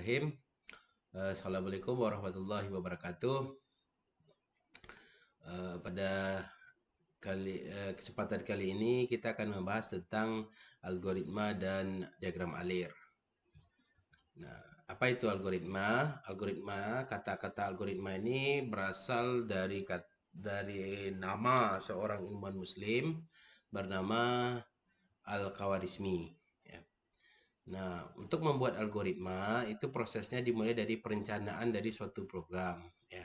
Bismillahirrahmanirrahim. Eh, Assalamualaikum warahmatullahi wabarakatuh. Eh, pada kali eh, kesempatan kali ini kita akan membahas tentang algoritma dan diagram alir. Nah, apa itu algoritma? Algoritma, kata-kata algoritma ini berasal dari dari nama seorang ilmuwan muslim bernama Al-Khawarizmi. Nah, untuk membuat algoritma itu prosesnya dimulai dari perencanaan dari suatu program ya.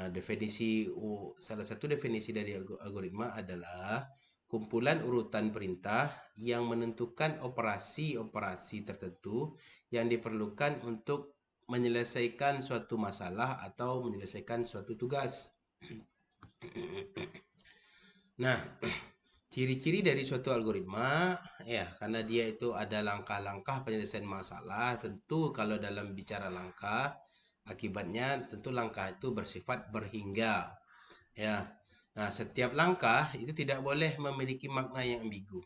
Nah, definisi salah satu definisi dari algoritma adalah kumpulan urutan perintah yang menentukan operasi-operasi tertentu yang diperlukan untuk menyelesaikan suatu masalah atau menyelesaikan suatu tugas. Nah, Ciri-ciri dari suatu algoritma, ya, karena dia itu ada langkah-langkah penyelesaian masalah, tentu kalau dalam bicara langkah, akibatnya tentu langkah itu bersifat berhingga. Ya. Nah, setiap langkah itu tidak boleh memiliki makna yang ambigu.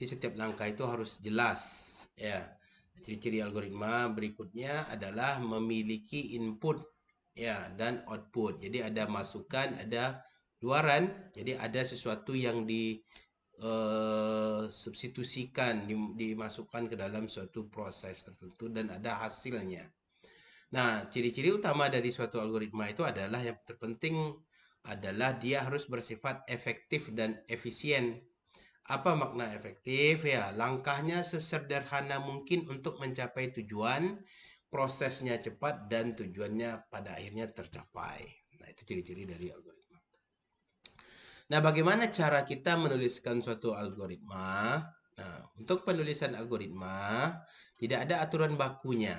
Jadi setiap langkah itu harus jelas, ya. Ciri-ciri algoritma berikutnya adalah memiliki input ya dan output. Jadi ada masukan, ada luaran. Jadi ada sesuatu yang di uh, substitusikan dimasukkan ke dalam suatu proses tertentu dan ada hasilnya. Nah, ciri-ciri utama dari suatu algoritma itu adalah yang terpenting adalah dia harus bersifat efektif dan efisien. Apa makna efektif? Ya, langkahnya sesederhana mungkin untuk mencapai tujuan, prosesnya cepat dan tujuannya pada akhirnya tercapai. Nah, itu ciri-ciri dari algoritma. Nah, bagaimana cara kita menuliskan suatu algoritma? Nah, untuk penulisan algoritma tidak ada aturan bakunya.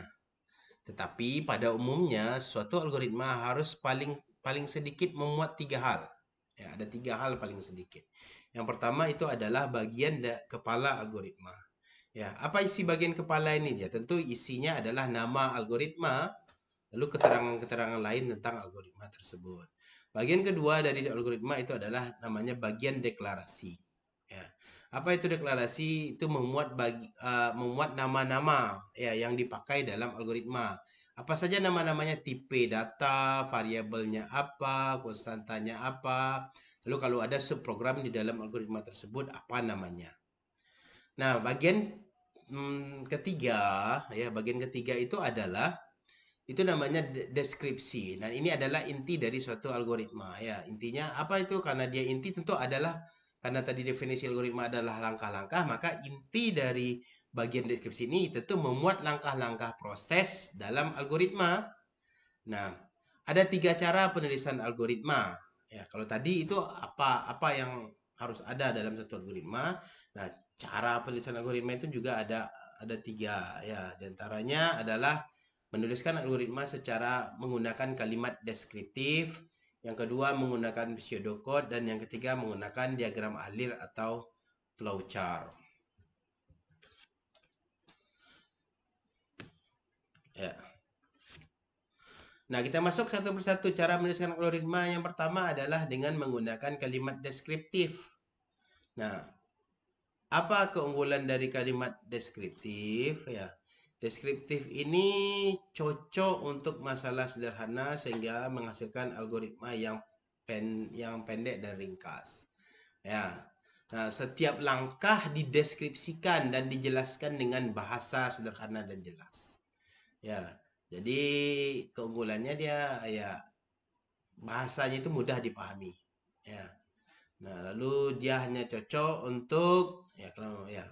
Tetapi pada umumnya suatu algoritma harus paling paling sedikit memuat tiga hal. Ya, ada tiga hal paling sedikit. Yang pertama itu adalah bagian kepala algoritma. Ya, apa isi bagian kepala ini? Ya, tentu isinya adalah nama algoritma, lalu keterangan-keterangan lain tentang algoritma tersebut. Bagian kedua dari algoritma itu adalah namanya bagian deklarasi. Ya. Apa itu deklarasi? Itu memuat bagi, uh, memuat nama-nama ya yang dipakai dalam algoritma. Apa saja nama-namanya? Tipe data, variabelnya apa, konstantanya apa. Lalu kalau ada subprogram di dalam algoritma tersebut apa namanya? Nah, bagian hmm, ketiga ya, bagian ketiga itu adalah itu namanya deskripsi. Dan nah, ini adalah inti dari suatu algoritma ya. Intinya apa itu? Karena dia inti tentu adalah karena tadi definisi algoritma adalah langkah-langkah, maka inti dari bagian deskripsi ini tentu memuat langkah-langkah proses dalam algoritma. Nah, ada tiga cara penulisan algoritma. Ya, kalau tadi itu apa apa yang harus ada dalam satu algoritma. Nah, cara penulisan algoritma itu juga ada ada tiga ya. diantaranya adalah menuliskan algoritma secara menggunakan kalimat deskriptif, yang kedua menggunakan pseudocode, dan yang ketiga menggunakan diagram alir atau flowchart. Ya. Nah, kita masuk satu persatu cara menuliskan algoritma. Yang pertama adalah dengan menggunakan kalimat deskriptif. Nah, apa keunggulan dari kalimat deskriptif ya? Deskriptif ini cocok untuk masalah sederhana sehingga menghasilkan algoritma yang pen, yang pendek dan ringkas. Ya. Nah, setiap langkah dideskripsikan dan dijelaskan dengan bahasa sederhana dan jelas. Ya. Jadi keunggulannya dia ya bahasanya itu mudah dipahami. Ya. Nah, lalu dia hanya cocok untuk ya kalau ya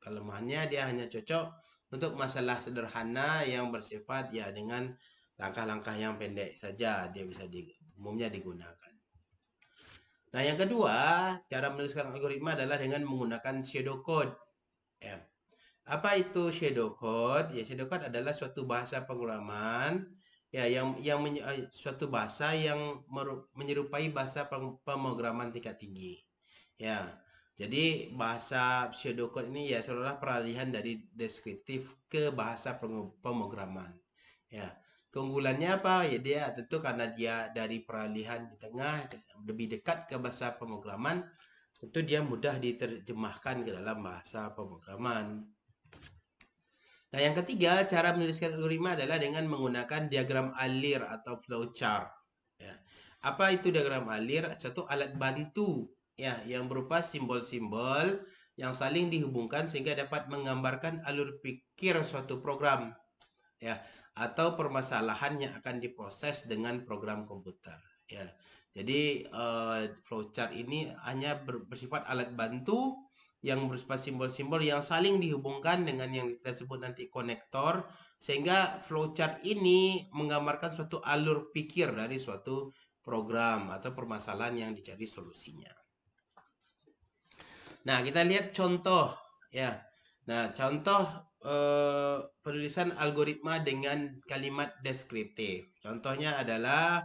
kelemahannya dia hanya cocok untuk masalah sederhana yang bersifat ya dengan langkah-langkah yang pendek saja dia bisa di, umumnya digunakan. Nah, yang kedua, cara menuliskan algoritma adalah dengan menggunakan shadow code. Ya. Apa itu shadow code? Ya, shadow code adalah suatu bahasa pemrograman ya yang yang menye, eh, suatu bahasa yang menyerupai bahasa pemrograman tingkat tinggi. Ya. Jadi bahasa pseudocode ini ya seolah peralihan dari deskriptif ke bahasa pemrograman. Ya, keunggulannya apa? Ya dia tentu karena dia dari peralihan di tengah lebih dekat ke bahasa pemrograman, tentu dia mudah diterjemahkan ke dalam bahasa pemrograman. Nah, yang ketiga, cara menuliskan algoritma adalah dengan menggunakan diagram alir atau flowchart. Ya. Apa itu diagram alir? Satu alat bantu ya yang berupa simbol-simbol yang saling dihubungkan sehingga dapat menggambarkan alur pikir suatu program ya atau permasalahan yang akan diproses dengan program komputer ya jadi uh, flowchart ini hanya bersifat alat bantu yang berupa simbol-simbol yang saling dihubungkan dengan yang kita sebut nanti konektor sehingga flowchart ini menggambarkan suatu alur pikir dari suatu program atau permasalahan yang dicari solusinya. Nah, kita lihat contoh ya. Nah, contoh eh, penulisan algoritma dengan kalimat deskriptif. Contohnya adalah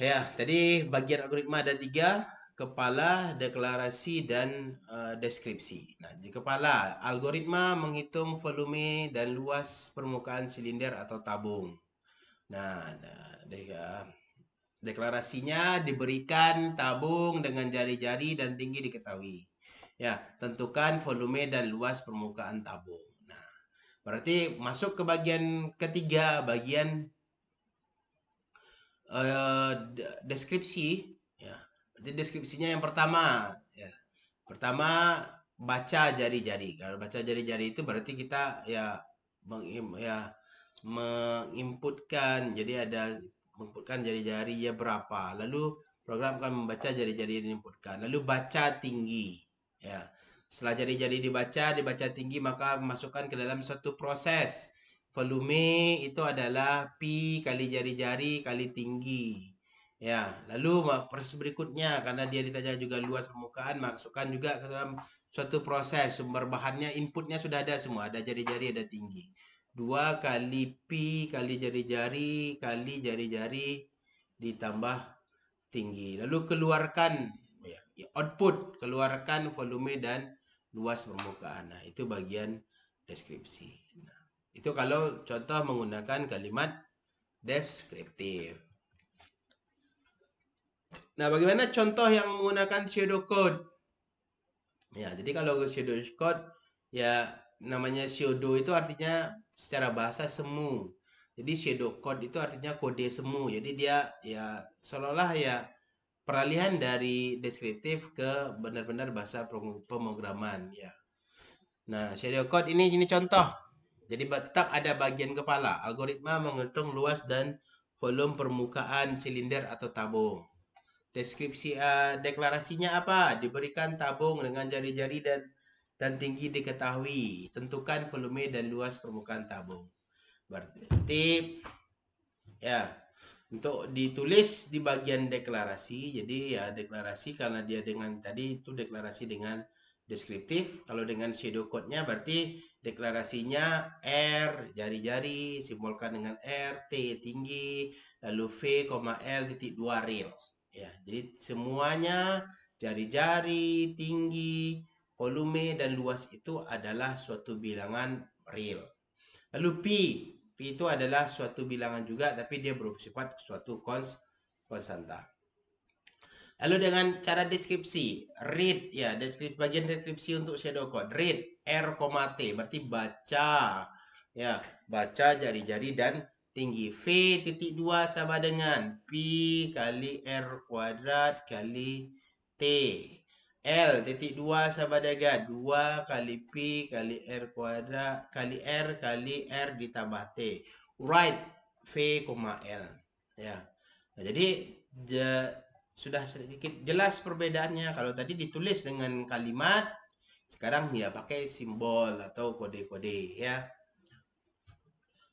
ya, tadi bagian algoritma ada tiga, kepala, deklarasi, dan uh, deskripsi. Nah, di kepala, algoritma menghitung volume dan luas permukaan silinder atau tabung. Nah, nah deh, ya. Deklarasinya diberikan tabung dengan jari-jari dan tinggi diketahui. Ya, tentukan volume dan luas permukaan tabung. Nah, berarti masuk ke bagian ketiga, bagian uh, deskripsi. Ya, berarti deskripsinya yang pertama. Ya, pertama baca jari-jari. Kalau baca jari-jari itu berarti kita ya meng ya menginputkan. Jadi ada mengumpulkan jari-jari ya berapa. Lalu program akan membaca jari-jari yang diinputkan. Lalu baca tinggi. Ya. Setelah jari-jari dibaca, dibaca tinggi maka masukkan ke dalam suatu proses. Volume itu adalah P kali jari-jari kali tinggi. Ya, lalu proses berikutnya karena dia ditanya juga luas permukaan, masukkan juga ke dalam suatu proses sumber bahannya, inputnya sudah ada semua, ada jari-jari, ada tinggi. 2 kali pi kali jari-jari kali jari-jari ditambah tinggi. Lalu keluarkan oh ya, ya, output, keluarkan volume dan luas permukaan. Nah, itu bagian deskripsi. Nah, itu kalau contoh menggunakan kalimat deskriptif. Nah, bagaimana contoh yang menggunakan pseudocode? Ya, jadi kalau pseudocode ya namanya Shodo itu artinya secara bahasa semu. Jadi shadow code itu artinya kode semu. Jadi dia ya seolah-olah ya peralihan dari deskriptif ke benar-benar bahasa pemrograman ya. Nah, shadow code ini ini contoh. Jadi tetap ada bagian kepala. Algoritma menghitung luas dan volume permukaan silinder atau tabung. Deskripsi uh, deklarasinya apa? Diberikan tabung dengan jari-jari dan dan tinggi diketahui. Tentukan volume dan luas permukaan tabung. Berarti ya untuk ditulis di bagian deklarasi. Jadi ya deklarasi karena dia dengan tadi itu deklarasi dengan deskriptif. Kalau dengan shadow code-nya berarti deklarasinya R jari-jari simbolkan dengan R, T tinggi, lalu V, L titik 2 real. Ya, jadi semuanya jari-jari tinggi volume dan luas itu adalah suatu bilangan real. Lalu P, P itu adalah suatu bilangan juga tapi dia bersifat suatu kons konstanta. Lalu dengan cara deskripsi, read ya, deskripsi bagian deskripsi untuk shadow code, read R, T berarti baca ya, baca jari-jari dan tinggi. V titik 2 sama dengan P kali R kuadrat kali T L titik 2 sama dengan 2 kali P kali R kuadrat kali R kali R ditambah T. Right V, L. Ya. Nah, jadi je, sudah sedikit jelas perbedaannya. Kalau tadi ditulis dengan kalimat, sekarang dia pakai simbol atau kode-kode ya.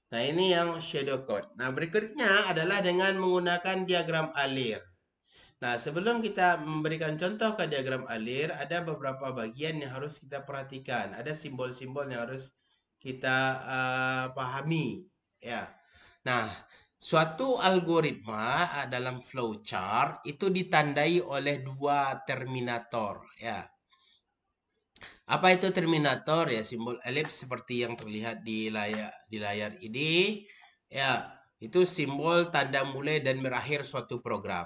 Nah, ini yang shadow code. Nah, berikutnya adalah dengan menggunakan diagram alir. Nah, sebelum kita memberikan contoh ke diagram alir, ada beberapa bagian yang harus kita perhatikan. Ada simbol-simbol yang harus kita uh, pahami, ya. Nah, suatu algoritma eh, dalam flowchart itu ditandai oleh dua terminator, ya. Apa itu terminator? Ya, simbol elips seperti yang terlihat di layar di layar ini, ya. Itu simbol tanda mulai dan berakhir suatu program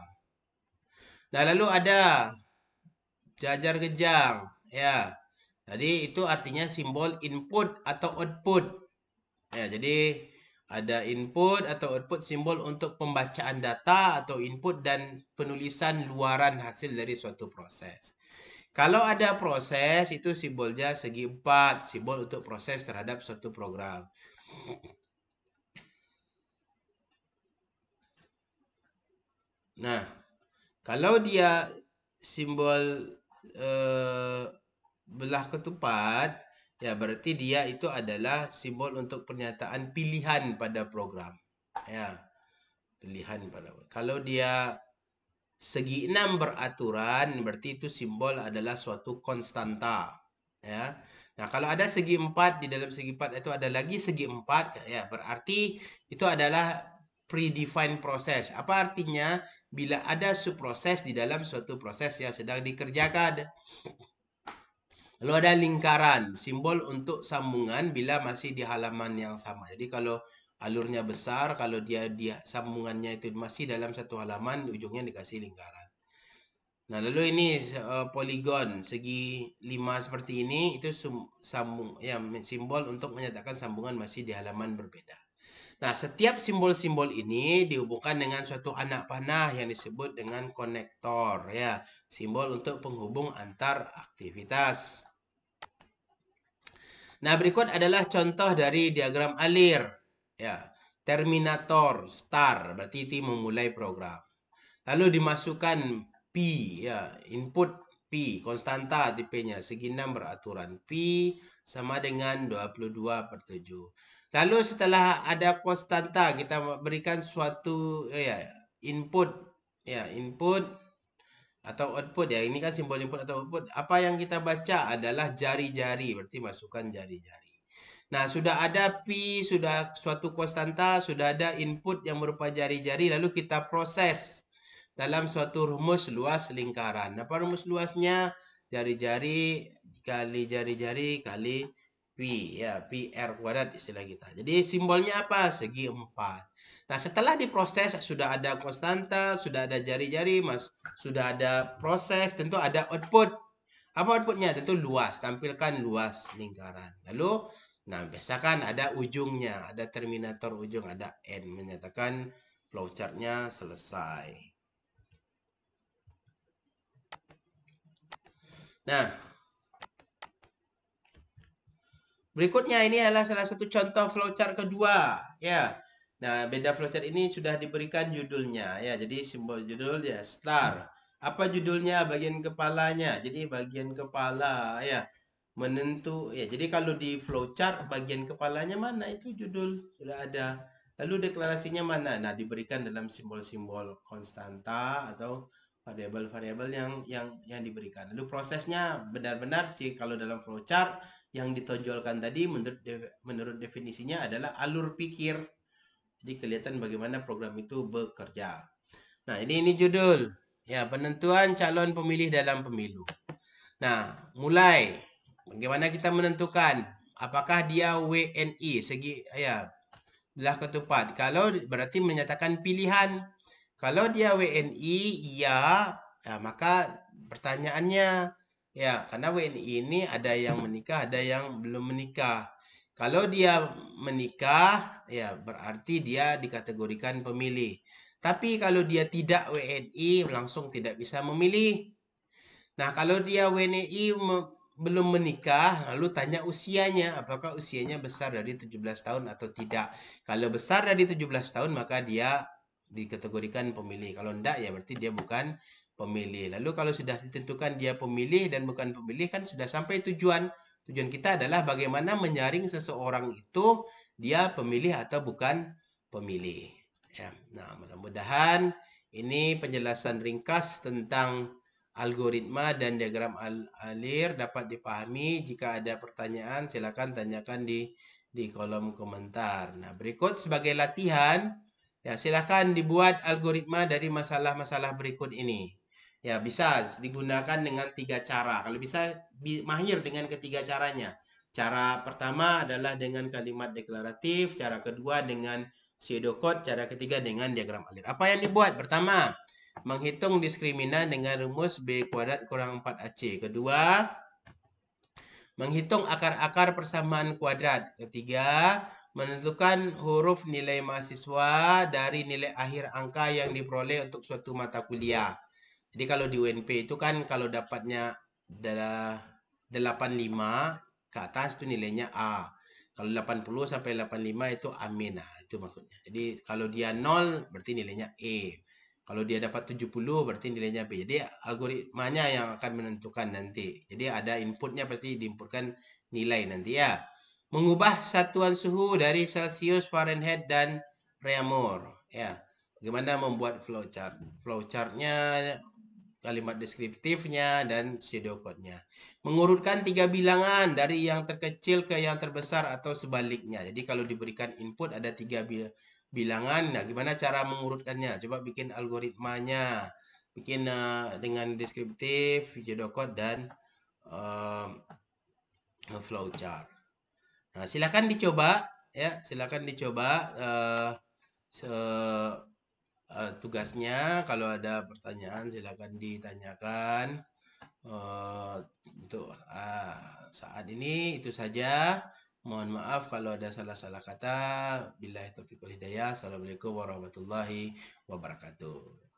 Nah, lalu ada jajar kejang, ya. Jadi itu artinya simbol input atau output. Ya, jadi ada input atau output simbol untuk pembacaan data atau input dan penulisan luaran hasil dari suatu proses. Kalau ada proses itu simbolnya segi empat, simbol untuk proses terhadap suatu program. Nah, kalau dia simbol uh, belah ketupat, ya berarti dia itu adalah simbol untuk pernyataan pilihan pada program. Ya. Pilihan pada. Kalau dia segi enam beraturan, berarti itu simbol adalah suatu konstanta. Ya. Nah, kalau ada segi empat di dalam segi empat itu ada lagi segi empat, ya berarti itu adalah predefined proses. Apa artinya? Bila ada subproses di dalam suatu proses yang sedang dikerjakan. Lalu ada lingkaran, simbol untuk sambungan bila masih di halaman yang sama. Jadi kalau alurnya besar, kalau dia dia sambungannya itu masih dalam satu halaman, ujungnya dikasih lingkaran. Nah, lalu ini uh, poligon segi 5 seperti ini itu sum, sambung ya simbol untuk menyatakan sambungan masih di halaman berbeda. Nah, setiap simbol-simbol ini dihubungkan dengan suatu anak panah yang disebut dengan konektor ya, simbol untuk penghubung antar aktivitas. Nah, berikut adalah contoh dari diagram alir ya. Terminator star berarti itu memulai program. Lalu dimasukkan P ya, input P, konstanta tipenya, segi 6 beraturan. P sama dengan 22 per 7. Lalu setelah ada konstanta kita berikan suatu eh, ya input ya input atau output ya ini kan simbol input atau output apa yang kita baca adalah jari-jari berarti masukkan jari-jari. Nah, sudah ada pi sudah suatu konstanta, sudah ada input yang berupa jari-jari lalu kita proses dalam suatu rumus luas lingkaran. Apa rumus luasnya? Jari-jari kali jari-jari kali Pi ya Pi R kuadrat istilah kita. Jadi simbolnya apa? Segi empat Nah, setelah diproses sudah ada konstanta, sudah ada jari-jari, Mas, sudah ada proses, tentu ada output. Apa outputnya? Tentu luas, tampilkan luas lingkaran. Lalu nah biasa kan ada ujungnya, ada terminator ujung, ada n menyatakan flowchartnya selesai. Nah, Berikutnya ini adalah salah satu contoh flowchart kedua, ya. Nah, beda flowchart ini sudah diberikan judulnya, ya. Jadi simbol judul ya star. Apa judulnya? Bagian kepalanya. Jadi bagian kepala, ya. Menentu, ya. Jadi kalau di flowchart bagian kepalanya mana itu judul sudah ada. Lalu deklarasinya mana? Nah, diberikan dalam simbol-simbol konstanta atau variabel-variabel yang yang yang diberikan. Lalu prosesnya benar-benar C kalau dalam flowchart yang ditonjolkan tadi menurut de, menurut definisinya adalah alur pikir. Jadi kelihatan bagaimana program itu bekerja. Nah, ini ini judul. Ya, penentuan calon pemilih dalam pemilu. Nah, mulai bagaimana kita menentukan apakah dia WNI segi ya belah ketupat. Kalau berarti menyatakan pilihan kalau dia WNI, ya, ya nah, maka pertanyaannya, ya, karena WNI ini ada yang menikah, ada yang belum menikah. Kalau dia menikah, ya berarti dia dikategorikan pemilih. Tapi kalau dia tidak WNI, langsung tidak bisa memilih. Nah, kalau dia WNI me belum menikah, lalu tanya usianya, apakah usianya besar dari 17 tahun atau tidak. Kalau besar dari 17 tahun, maka dia dikategorikan pemilih. Kalau tidak ya berarti dia bukan pemilih. Lalu kalau sudah ditentukan dia pemilih dan bukan pemilih kan sudah sampai tujuan. Tujuan kita adalah bagaimana menyaring seseorang itu dia pemilih atau bukan pemilih. Ya. Nah, mudah-mudahan ini penjelasan ringkas tentang algoritma dan diagram al alir dapat dipahami. Jika ada pertanyaan silakan tanyakan di di kolom komentar. Nah, berikut sebagai latihan Ya, silakan dibuat algoritma dari masalah-masalah berikut ini. Ya, bisa digunakan dengan tiga cara. Kalau bisa mahir dengan ketiga caranya. Cara pertama adalah dengan kalimat deklaratif, cara kedua dengan pseudocode cara ketiga dengan diagram alir. Apa yang dibuat? Pertama, menghitung diskriminan dengan rumus B kuadrat kurang 4AC. Kedua, menghitung akar-akar persamaan kuadrat. Ketiga, menentukan huruf nilai mahasiswa dari nilai akhir angka yang diperoleh untuk suatu mata kuliah. Jadi kalau di UNP itu kan kalau dapatnya 85 ke atas itu nilainya A. Kalau 80 sampai 85 itu A nah, itu maksudnya. Jadi kalau dia 0 berarti nilainya E. Kalau dia dapat 70 berarti nilainya B. Jadi algoritmanya yang akan menentukan nanti. Jadi ada inputnya pasti diinputkan nilai nanti ya mengubah satuan suhu dari Celsius, Fahrenheit, dan Reamor. Ya, bagaimana membuat flowchart. Flowchartnya, kalimat deskriptifnya, dan shadow code nya Mengurutkan tiga bilangan dari yang terkecil ke yang terbesar atau sebaliknya. Jadi kalau diberikan input ada tiga bilangan, nah gimana cara mengurutkannya? Coba bikin algoritmanya. Bikin uh, dengan deskriptif, shadow code, dan uh, eh, flowchart. Nah, silakan dicoba ya, silakan dicoba uh, se uh, tugasnya kalau ada pertanyaan silakan ditanyakan. Uh, untuk uh, saat ini itu saja. Mohon maaf kalau ada salah-salah kata. Bila itu wal hidayah. Assalamualaikum warahmatullahi wabarakatuh.